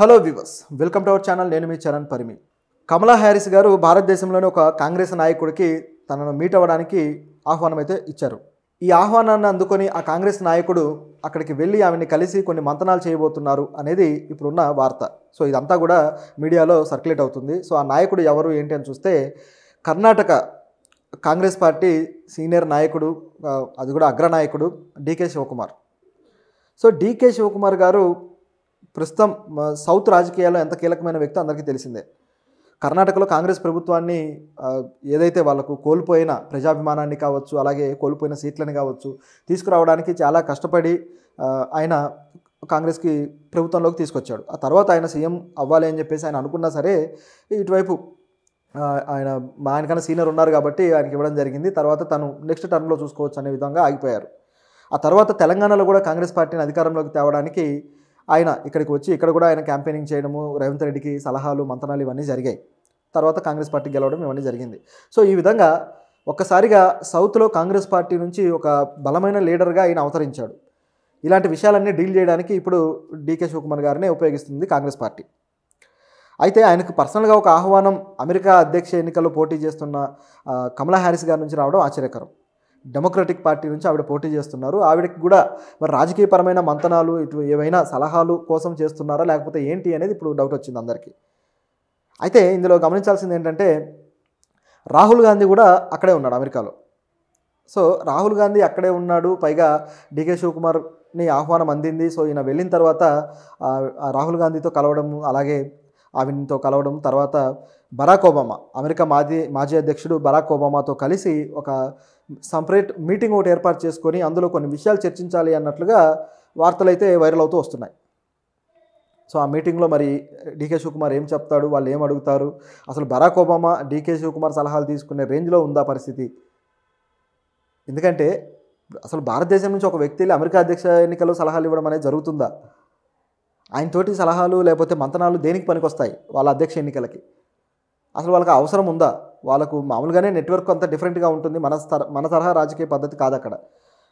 hello viewers welcome to our channel నేను మీ Charan Parimi Kamala Harris గారు భారతదేశంలోని ఒక కాంగ్రెస్ నాయకుడికి తనను మీట్ అవ్వడానికి ఆహ్వానం అయితే ఇచ్చారు ఈ ఆహ్వానాన్ని అందుకొని ఆ కాంగ్రెస్ నాయకుడు అక్కడికి వెళ్ళి ఆమెని కలిసి కొన్ని మంతనాలు చేయబోతున్నారు అనేది ఇప్పుడున్న వార్త సో ఇదంతా కూడా మీడియాలో సర్క్యులేట్ అవుతుంది సో ఆ నాయకుడు ఎవరు ఏంటి అని చూస్తే కర్ణాటక కాంగ్రెస్ పార్టీ సీనియర్ నాయకుడు అది కూడా అగ్రనాయకుడు DK Shivakumar so DK Shivakumar గారు ప్రస్తుతం సౌత్ రాజకీయాల్లో ఎంత కీలకమైన వ్యక్తి అందరికీ తెలిసిందే కర్ణాటకలో కాంగ్రెస్ ప్రభుత్వాన్ని ఏదైతే వాళ్లకు కోల్పోయిన ప్రజాభిమానాన్ని కావచ్చు అలాగే కోల్పోయిన సీట్లని కావచ్చు తీసుకురావడానికి చాలా కష్టపడి ఆయన కాంగ్రెస్కి ప్రభుత్వంలోకి తీసుకొచ్చాడు ఆ తర్వాత ఆయన సీఎం అవ్వాలి అని చెప్పేసి ఆయన అనుకున్నా సరే ఇటువైపు ఆయన మా ఆయనకన్నా సీనియర్ ఉన్నారు కాబట్టి ఆయనకి ఇవ్వడం జరిగింది తర్వాత తను నెక్స్ట్ టర్మ్లో చూసుకోవచ్చు అనే విధంగా ఆగిపోయారు ఆ తర్వాత తెలంగాణలో కూడా కాంగ్రెస్ పార్టీని అధికారంలోకి తేవడానికి ఆయన ఇక్కడికి వచ్చి ఇక్కడ కూడా ఆయన క్యాంపెయినింగ్ చేయడము రేవంత్ రెడ్డికి సలహాలు మంతనాలు ఇవన్నీ జరిగాయి తర్వాత కాంగ్రెస్ పార్టీ గెలవడం ఇవన్నీ జరిగింది సో ఈ విధంగా ఒక్కసారిగా సౌత్లో కాంగ్రెస్ పార్టీ నుంచి ఒక బలమైన లీడర్గా ఆయన అవతరించాడు ఇలాంటి విషయాలన్నీ డీల్ చేయడానికి ఇప్పుడు డీకే శివకుమార్ గారినే ఉపయోగిస్తుంది కాంగ్రెస్ పార్టీ అయితే ఆయనకు పర్సనల్గా ఒక ఆహ్వానం అమెరికా అధ్యక్ష ఎన్నికల్లో పోటీ చేస్తున్న కమలా హ్యారిస్ గారి నుంచి రావడం ఆశ్చర్యకరం డెమోక్రటిక్ పార్టీ నుంచి ఆవిడ పోటీ చేస్తున్నారు ఆవిడకి కూడా మరి రాజకీయపరమైన మంతనాలు ఇటు ఏవైనా సలహాలు కోసం చేస్తున్నారా లేకపోతే ఏంటి అనేది ఇప్పుడు డౌట్ వచ్చింది అందరికీ అయితే ఇందులో గమనించాల్సింది ఏంటంటే రాహుల్ గాంధీ కూడా అక్కడే ఉన్నాడు అమెరికాలో సో రాహుల్ గాంధీ అక్కడే ఉన్నాడు పైగా డికే శివకుమార్ని ఆహ్వానం అందింది సో ఈయన వెళ్ళిన తర్వాత రాహుల్ గాంధీతో కలవడం అలాగే ఆమెతో కలవడం తర్వాత బరాక్ ఒబామా అమెరికా మాజీ మాజీ అధ్యక్షుడు బరాక్ ఒబామాతో కలిసి ఒక సపరేట్ మీటింగ్ ఒకటి ఏర్పాటు చేసుకొని అందులో కొన్ని విషయాలు చర్చించాలి అన్నట్లుగా వార్తలు అయితే వైరల్ అవుతూ వస్తున్నాయి సో ఆ మీటింగ్లో మరి డీకే శివకుమార్ ఏం చెప్తాడు వాళ్ళు ఏం అడుగుతారు అసలు బరాక్ ఒబామా డీకే శివకుమార్ సలహాలు తీసుకునే రేంజ్లో ఉందా పరిస్థితి ఎందుకంటే అసలు భారతదేశం నుంచి ఒక వ్యక్తి అమెరికా అధ్యక్ష ఎన్నికల్లో సలహాలు ఇవ్వడం అనేది జరుగుతుందా ఆయనతోటి సలహాలు లేకపోతే మంతనాలు దేనికి పనికొస్తాయి వాళ్ళ అధ్యక్ష ఎన్నికలకి అసలు వాళ్ళకి అవసరం ఉందా వాళ్ళకు మామూలుగానే నెట్వర్క్ అంత డిఫరెంట్గా ఉంటుంది మన తర మన తరహా రాజకీయ పద్ధతి కాదు అక్కడ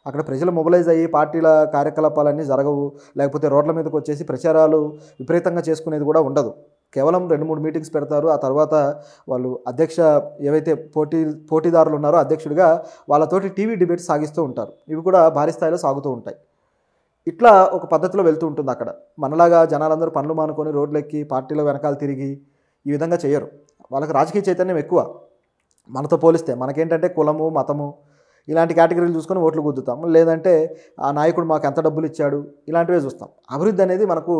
అక్కడ ప్రజలు మొబిలైజ్ అయ్యి పార్టీల కార్యకలాపాలన్నీ జరగవు లేకపోతే రోడ్ల మీదకి వచ్చేసి ప్రచారాలు విపరీతంగా చేసుకునేది కూడా ఉండదు కేవలం రెండు మూడు మీటింగ్స్ పెడతారు ఆ తర్వాత వాళ్ళు అధ్యక్ష ఏవైతే పోటీ పోటీదారులు ఉన్నారో అధ్యక్షుడిగా వాళ్ళతోటి టీవీ డిబేట్స్ సాగిస్తూ ఉంటారు ఇవి కూడా భారీ స్థాయిలో సాగుతూ ఉంటాయి ఇట్లా ఒక పద్ధతిలో వెళ్తూ ఉంటుంది అక్కడ మనలాగా జనాలందరూ పనులు మానుకొని రోడ్లెక్కి పార్టీలో వెనకాల తిరిగి ఈ విధంగా చేయరు వాళ్ళకి రాజకీయ చైతన్యం ఎక్కువ మనతో పోలిస్తే మనకేంటంటే కులము మతము ఇలాంటి కేటగిరీలు చూసుకొని ఓట్లు గుద్దుతాం లేదంటే ఆ నాయకుడు మాకు ఎంత డబ్బులు ఇచ్చాడు ఇలాంటివే చూస్తాం అభివృద్ధి అనేది మనకు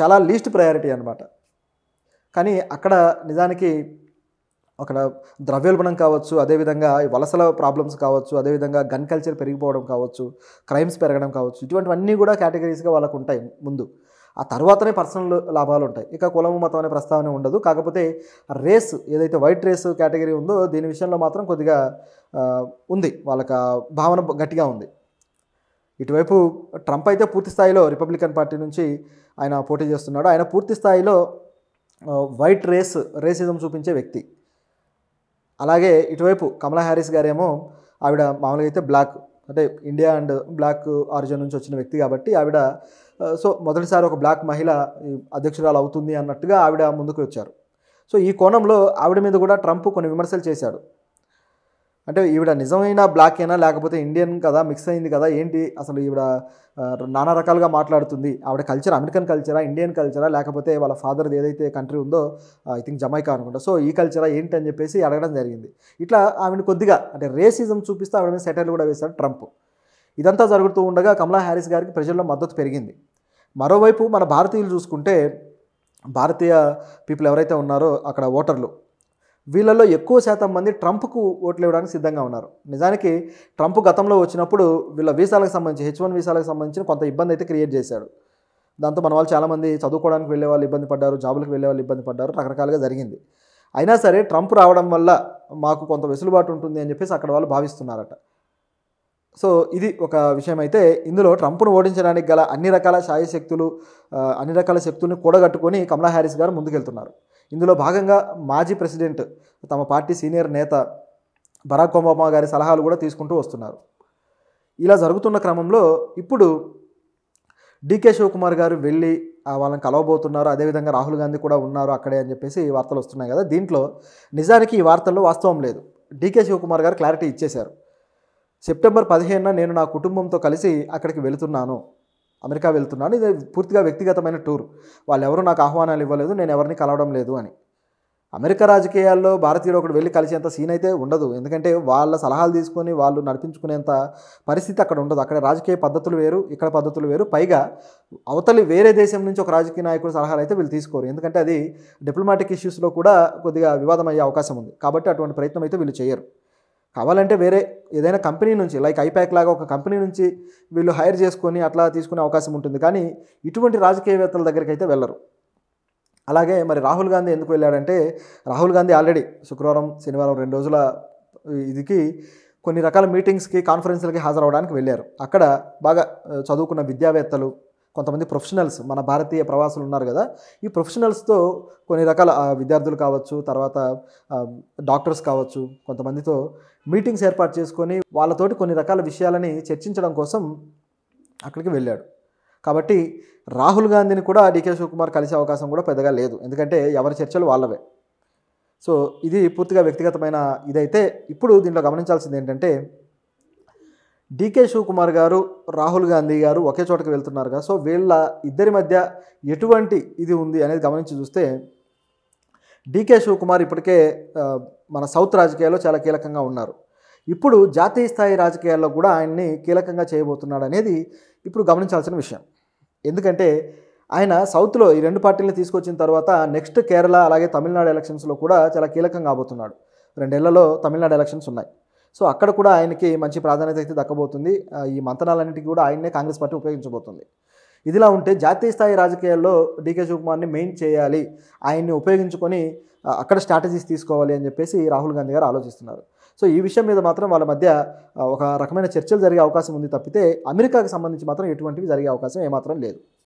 చాలా లీస్ట్ ప్రయారిటీ అనమాట కానీ అక్కడ నిజానికి అక్కడ ద్రవ్యోల్బణం కావచ్చు అదేవిధంగా వలసల ప్రాబ్లమ్స్ కావచ్చు అదేవిధంగా గన్ కల్చర్ పెరిగిపోవడం కావచ్చు క్రైమ్స్ పెరగడం కావచ్చు ఇటువంటివన్నీ కూడా కేటగిరీస్గా వాళ్ళకు ఉంటాయి ముందు ఆ తర్వాతనే పర్సనల్ లాభాలు ఉంటాయి ఇక కులము మతం అనే ప్రస్తావన ఉండదు కాకపోతే రేస్ ఏదైతే వైట్ రేస్ కేటగిరీ ఉందో దీని విషయంలో మాత్రం కొద్దిగా ఉంది వాళ్ళకి భావన గట్టిగా ఉంది ఇటువైపు ట్రంప్ అయితే పూర్తి స్థాయిలో రిపబ్లికన్ పార్టీ నుంచి ఆయన పోటీ చేస్తున్నాడు ఆయన పూర్తి స్థాయిలో వైట్ రేస్ రేసిజం చూపించే వ్యక్తి అలాగే ఇటువైపు కమలా హ్యారిస్ గారేమో ఆవిడ మామూలుగా అయితే బ్లాక్ అంటే ఇండియా అండ్ బ్లాక్ ఆరిజిన్ నుంచి వచ్చిన వ్యక్తి కాబట్టి ఆవిడ సో మొదటిసారి ఒక బ్లాక్ మహిళ అధ్యక్షురాలు అవుతుంది అన్నట్టుగా ఆవిడ ముందుకు వచ్చారు సో ఈ కోణంలో ఆవిడ మీద కూడా ట్రంప్ కొన్ని విమర్శలు చేశాడు అంటే ఈవిడ నిజమైన బ్లాక్ అయినా లేకపోతే ఇండియన్ కదా మిక్స్ అయింది కదా ఏంటి అసలు ఈవిడ నానా రకాలుగా మాట్లాడుతుంది ఆవిడ కల్చర్ అమెరికన్ కల్చరా ఇండియన్ కల్చరా లేకపోతే వాళ్ళ ఫాదర్ది ఏదైతే కంట్రీ ఉందో ఐ థింక్ జమైకా అనుకుంటా సో ఈ కల్చరా ఏంటి అని చెప్పేసి అడగడం జరిగింది ఇట్లా ఆమెను కొద్దిగా అంటే రేసిజం చూపిస్తూ ఆవిడ మీద సెటైల్ కూడా వేశాడు ట్రంప్ ఇదంతా జరుగుతూ ఉండగా కమలా హ్యారిస్ గారికి ప్రజల్లో మద్దతు పెరిగింది మరోవైపు మన భారతీయులు చూసుకుంటే భారతీయ పీపుల్ ఎవరైతే ఉన్నారో అక్కడ ఓటర్లు వీళ్ళలో ఎక్కువ శాతం మంది ట్రంప్కు ఓట్లు ఇవ్వడానికి సిద్ధంగా ఉన్నారు నిజానికి ట్రంప్ గతంలో వచ్చినప్పుడు వీళ్ళ వీసాలకు సంబంధించి హెచ్ వన్ వీసాలకు సంబంధించిన కొంత ఇబ్బంది అయితే క్రియేట్ చేశాడు దాంతో మన వాళ్ళు చాలామంది చదువుకోవడానికి వెళ్ళే వాళ్ళు ఇబ్బంది పడ్డారు జాబులకు వెళ్ళే వాళ్ళు ఇబ్బంది పడ్డారు రకరకాలుగా జరిగింది అయినా సరే ట్రంప్ రావడం వల్ల మాకు కొంత వెసులుబాటు ఉంటుంది అని చెప్పేసి అక్కడ వాళ్ళు భావిస్తున్నారట సో ఇది ఒక విషయం అయితే ఇందులో ట్రంప్ను ఓడించడానికి గల అన్ని రకాల శాయశక్తులు అన్ని రకాల శక్తుల్ని కూడగట్టుకొని కమలా హ్యారిస్ గారు ముందుకెళ్తున్నారు ఇందులో భాగంగా మాజీ ప్రెసిడెంట్ తమ పార్టీ సీనియర్ నేత బరాక్ ఒబామా గారి సలహాలు కూడా తీసుకుంటూ వస్తున్నారు ఇలా జరుగుతున్న క్రమంలో ఇప్పుడు డీకే శివకుమార్ గారు వెళ్ళి వాళ్ళని కలవబోతున్నారు అదేవిధంగా రాహుల్ గాంధీ కూడా ఉన్నారు అక్కడే అని చెప్పేసి వార్తలు వస్తున్నాయి కదా దీంట్లో నిజానికి ఈ వార్తల్లో వాస్తవం లేదు డీకే శివకుమార్ గారు క్లారిటీ ఇచ్చేశారు సెప్టెంబర్ పదిహేనున నేను నా కుటుంబంతో కలిసి అక్కడికి వెళుతున్నాను అమెరికా వెళ్తున్నాను ఇది పూర్తిగా వ్యక్తిగతమైన టూర్ వాళ్ళు ఎవరు నాకు ఆహ్వానాలు ఇవ్వలేదు నేను ఎవరిని కలవడం లేదు అని అమెరికా రాజకీయాల్లో భారతీయుడు ఒకటి వెళ్ళి కలిసేంత సీన్ అయితే ఉండదు ఎందుకంటే వాళ్ళ సలహాలు తీసుకొని వాళ్ళు నడిపించుకునేంత పరిస్థితి అక్కడ ఉండదు అక్కడ రాజకీయ పద్ధతులు వేరు ఇక్కడ పద్ధతులు వేరు పైగా అవతలి వేరే దేశం నుంచి ఒక రాజకీయ నాయకుడు సలహాలు అయితే వీళ్ళు తీసుకోరు ఎందుకంటే అది డిప్లొమాటిక్ ఇష్యూస్లో కూడా కొద్దిగా వివాదం అయ్యే అవకాశం ఉంది కాబట్టి అటువంటి ప్రయత్నం అయితే వీళ్ళు చేయరు కావాలంటే వేరే ఏదైనా కంపెనీ నుంచి లైక్ ఐప్యాక్ లాగా ఒక కంపెనీ నుంచి వీళ్ళు హైర్ చేసుకొని అట్లా తీసుకునే అవకాశం ఉంటుంది కానీ ఇటువంటి రాజకీయవేత్తల దగ్గరికి అయితే వెళ్ళరు అలాగే మరి రాహుల్ గాంధీ ఎందుకు వెళ్ళాడంటే రాహుల్ గాంధీ ఆల్రెడీ శుక్రవారం శనివారం రెండు రోజుల ఇదికి కొన్ని రకాల మీటింగ్స్కి కాన్ఫరెన్స్లకి హాజరవడానికి వెళ్ళారు అక్కడ బాగా చదువుకున్న విద్యావేత్తలు కొంతమంది ప్రొఫెషనల్స్ మన భారతీయ ప్రవాసులు ఉన్నారు కదా ఈ ప్రొఫెషనల్స్తో కొన్ని రకాల విద్యార్థులు కావచ్చు తర్వాత డాక్టర్స్ కావచ్చు కొంతమందితో మీటింగ్స్ ఏర్పాటు చేసుకొని వాళ్ళతోటి కొన్ని రకాల విషయాలని చర్చించడం కోసం అక్కడికి వెళ్ళాడు కాబట్టి రాహుల్ గాంధీని కూడా డికే శివకుమార్ కలిసే అవకాశం కూడా పెద్దగా లేదు ఎందుకంటే ఎవరి చర్చలు వాళ్ళవే సో ఇది పూర్తిగా వ్యక్తిగతమైన ఇదైతే ఇప్పుడు దీంట్లో గమనించాల్సింది ఏంటంటే డీకే శివకుమార్ గారు రాహుల్ గాంధీ గారు ఒకే చోటకి వెళ్తున్నారు కదా సో వీళ్ళ ఇద్దరి మధ్య ఎటువంటి ఇది ఉంది అనేది గమనించి చూస్తే డీకే శివకుమార్ ఇప్పటికే మన సౌత్ రాజకీయాల్లో చాలా కీలకంగా ఉన్నారు ఇప్పుడు జాతీయ స్థాయి రాజకీయాల్లో కూడా ఆయన్ని కీలకంగా చేయబోతున్నాడు అనేది ఇప్పుడు గమనించాల్సిన విషయం ఎందుకంటే ఆయన సౌత్లో ఈ రెండు పార్టీలను తీసుకొచ్చిన తర్వాత నెక్స్ట్ కేరళ అలాగే తమిళనాడు ఎలక్షన్స్లో కూడా చాలా కీలకంగా కాబోతున్నాడు రెండేళ్లలో తమిళనాడు ఎలక్షన్స్ ఉన్నాయి సో అక్కడ కూడా ఆయనకి మంచి ప్రాధాన్యత అయితే దక్కబోతుంది ఈ మంతనాలన్నింటికి కూడా ఆయన్నే కాంగ్రెస్ పార్టీ ఉపయోగించబోతుంది ఇదిలా ఉంటే జాతీయ స్థాయి రాజకీయాల్లో డీకే శివకుమార్ని మెయిన్ చేయాలి ఆయన్ని ఉపయోగించుకొని అక్కడ స్ట్రాటజీస్ తీసుకోవాలి అని చెప్పేసి రాహుల్ గాంధీ గారు ఆలోచిస్తున్నారు సో ఈ విషయం మీద మాత్రం వాళ్ళ మధ్య ఒక రకమైన చర్చలు జరిగే అవకాశం ఉంది తప్పితే అమెరికాకి సంబంధించి మాత్రం ఎటువంటివి జరిగే అవకాశం ఏమాత్రం లేదు